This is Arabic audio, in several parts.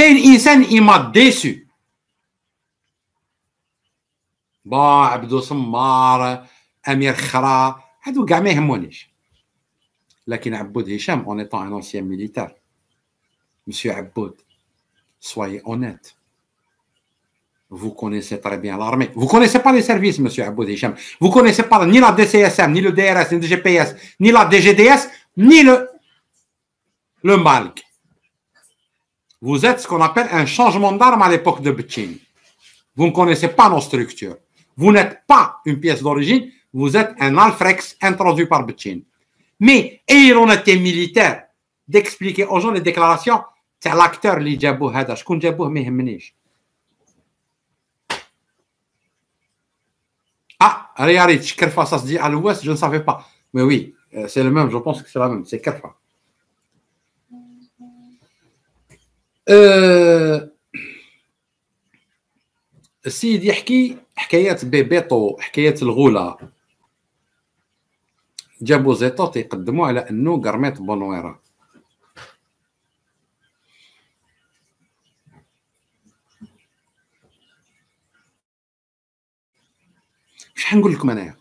كاين انسان ايما ديسو با عبدو سمار امير خرا هادو كاع ما يهمونيش لكن عبود هشام اون ايطون ان انسيان ميليتار مسيو عبود soyez honnête. Vous connaissez très bien l'armée. Vous ne connaissez pas les services, monsieur Abou Hicham. Vous ne connaissez pas ni la DCSM, ni le DRS, ni le GPS, ni la DGDS, ni le, le MALC. vous êtes ce qu'on appelle un changement d'arme à l'époque de Bettini. Vous ne connaissez pas nos structures. Vous n'êtes pas une pièce d'origine, vous êtes un Alfrex introduit par Bettini. Mais ayez l'honnêteté militaire d'expliquer aux gens les déclarations C'est l'acteur اللي جابوه هذا شكون جابوه ما يهمنيش اه ça se à à l'ouest, je ne savais pas. Mais oui, euh, c'est le même, je pense que c'est la même, آه، السيد يحكي حكايات بيبيتو حكايات الغوله جابو زيطو يقدموا على انه قرميت بونويره شحال نقول لكم انايا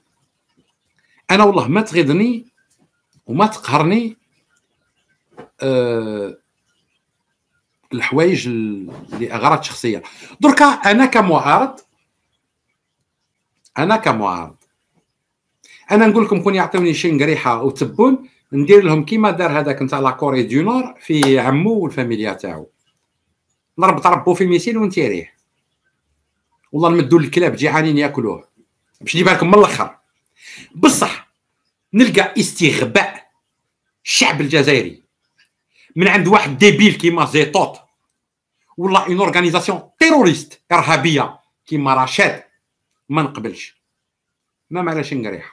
انا والله ما تغيضني وما تقهرني أه الحوايج لاغراض شخصيه دركا انا كمعارض انا كمعارض انا نقول لكم كون يعطوني شي نقريحه وتبون ندير لهم كيما دار هذاك نتاع لا كوري دي نور في عمو والفاميليا تاعو نربط ربو في ميسيل ونتيريه والله نمدو للكلاب جيعانين ياكلوه باش نجيبها لكم من الاخر بصح نلقى استغباء الشعب الجزائري من عند واحد ديبيل كيما زيطوط ولا اون اورغانيزاسيون تيروريست ارهابيه كيما رشاد ما نقبلش ما معلاش نقريها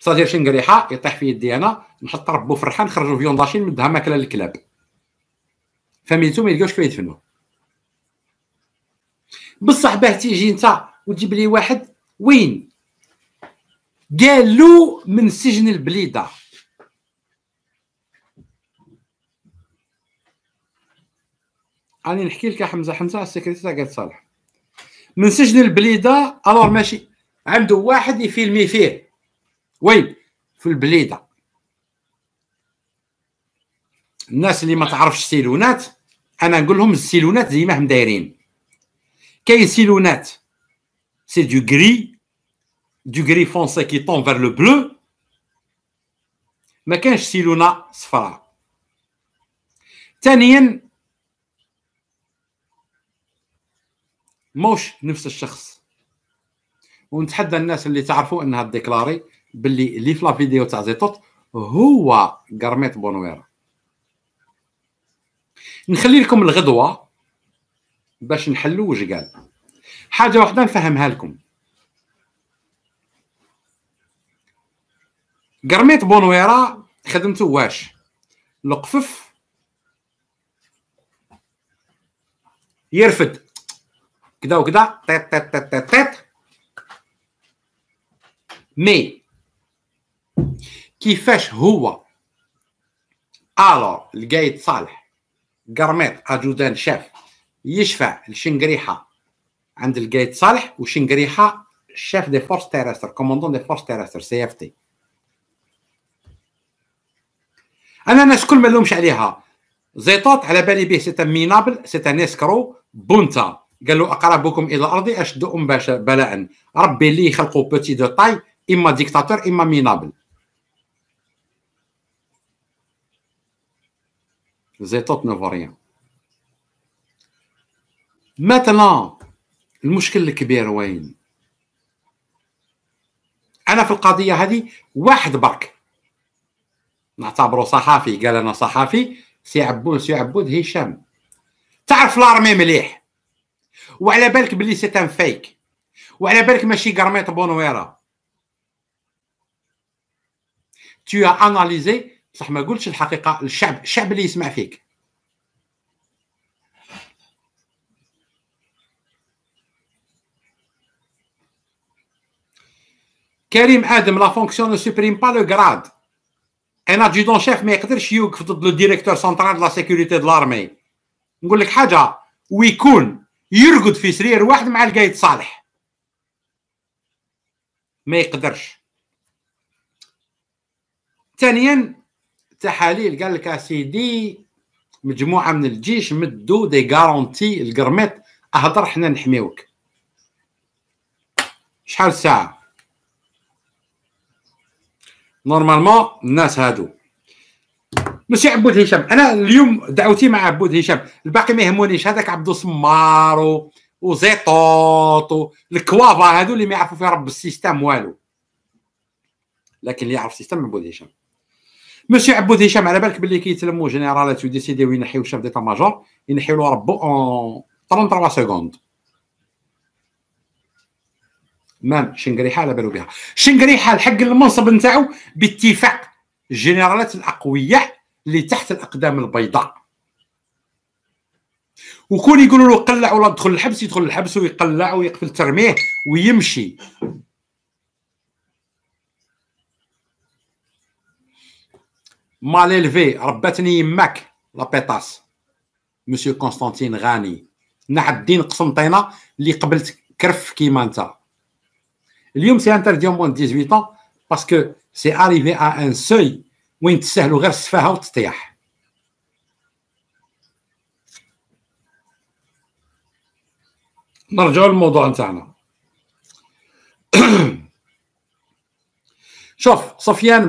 صافي شي نقريحه يطيح في يدي انا نحط ربو فرحان نخرجو فيون داشين ندها ماكله للكلاب فهمتو ما يلقاوش فين يدفنوه بصح باه تيجي انت وتجيب لي واحد وين قالوا من سجن البليده انا نحكي لك حمزه حمزه السكرتير قال صالح من سجن البليده الور ماشي عنده واحد يفيلمي فيه وين في البليده الناس اللي ما تعرفش السيلونات انا نقول لهم السيلونات زي ما هم دايرين كاين سيلونات سي دو غري du gris foncé qui tend vers le bleu, ما كانش سيلونا صفراء ثانيا موش نفس الشخص ونتحدى الناس اللي تعرفوا انها ديكلاري باللي اللي في فيديو تاع زيتوت هو قرميط بونويرا نخلي لكم الغدوه باش نحلوا واش قال حاجه واحده نفهمها لكم قرميط بونويرا خدمته واش القفف يرفد كدا وكدا طيط طيط طيط طيط طيط مي كيفاش هو الو لقيت صالح قرميط اجودان شاف يشفع لشنقريحه عند القايد صالح وشنقريحه شاف دي فورس تيرستر كوموندون دي فورس تيرستر سي اف تي انا الناس كل ما نلومش عليها زيطات على بالي به سيت مينابل سيت اسكرو بونتا قال له اقربكم الى الارض اشد ام بلاء ربي اللي خلقوا بوتي دو طاي اما ديكتاتور اما مينابل زيطات نوفاريان مثلا المشكل الكبير وين انا في القضيه هذه واحد برك نعتبره صحافي قال انا صحافي سي عبود سي عبود هشام تعرف لارمي مليح وعلى بالك بلي سي ان فيك وعلى بالك ماشي قرميط بونويرا تو اناليزي بصح ما قلتش الحقيقه للشعب الشعب اللي يسمع فيك كريم ادم لا فونكسيون نو سوبريم با لو غراد ان ادجودون شيف ما يقدرش يوقف ضد لو ديريكتور سنترال لا سيكوريتي دو لارمي نقول لك حاجه ويكون يرقد في سرير واحد مع القايد صالح ما يقدرش ثانيا تحاليل قال لك اسيدي مجموعه من الجيش مدو دي غارونتي القرميط اهدر حنا نحميوك شحال ساعه نورمالمون الناس هادو ماشي عبود هشام انا اليوم دعوتي مع عبود هشام الباقي ما يهمونيش هذاك عبدو سمار وزيطوط الكوافا هادو اللي ما يعرفوا في رب السيستم والو لكن اللي يعرف السيستم عبود هشام ماشي عبود هشام على بالك باللي كيتلموا جينيرالات وديسيديو ينحيو الشاف ديتا ماجور ينحيو له ربو اون 33 سكوند مام شنقريحه على بالو بها شنقريحه الحق المنصب نتاعو باتفاق الجنرالات الاقوياء اللي تحت الاقدام البيضاء وكون يقولوا له قلع ولا دخل الحبس يدخل الحبس ويقلع ويقفل ترميه ويمشي مالي الفي رباتني يماك لابيطاس مسيو كونستانتين غاني نعد الدين قسنطينه اللي قبلت كرف كيما انت L'homme s'est interdit au moins de 18 ans parce que c'est arrivé à un seuil où il s'est reste fait haute. Margeois Sofiane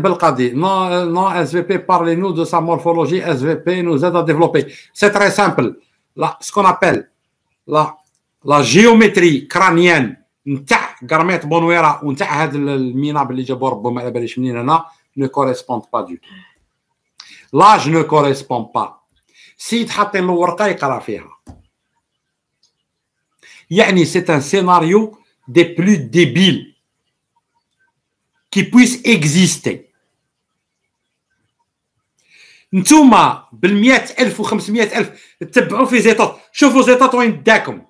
non, euh, SVP, parlez-nous de sa morphologie. SVP nous aide à développer. C'est très simple. Ce qu'on appelle la géométrie crânienne. كرميت بونويرا ونتاع هذا الميناب اللي جابوه ربهم على باليش منين هنا نو كوريسبوند با دو لاج نو كوريسبوند با سيد حاطين له ورقه يقرا فيها يعني سي ان سيناريو دي بلو ديبيل كي بويس اكزيستي نتوما بال 100000 و 500000 تبعوا في زيطات شوفوا زيطات وين داكم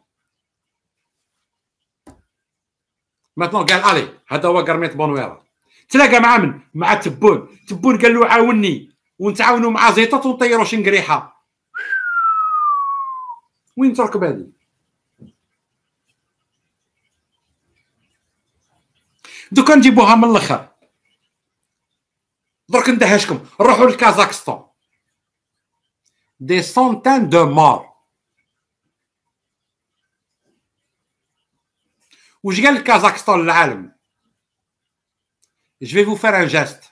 ماتنون قال الي هذا هو قرميط بونويرا تلاقى مع من مع تبون تبون قال له عاوني ونتعاونوا مع زيطات ونطيروا شي نقريحه وين تركب هذه دوكا نجيبوها من الاخر درك ندهشكم روحوا لكازاكستان دي سونتان دو مور وش قال كازاكستان للعالم جو فو فار ان جيست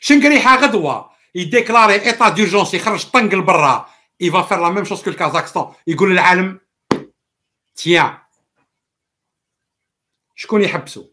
شنقريحه غدوه يديكلاري ايطا ديرجونس يخرج طنق لبرا يفا فير لا ميم شوز كو الكازاكستان يقول للعالم تيان شكون يحبسو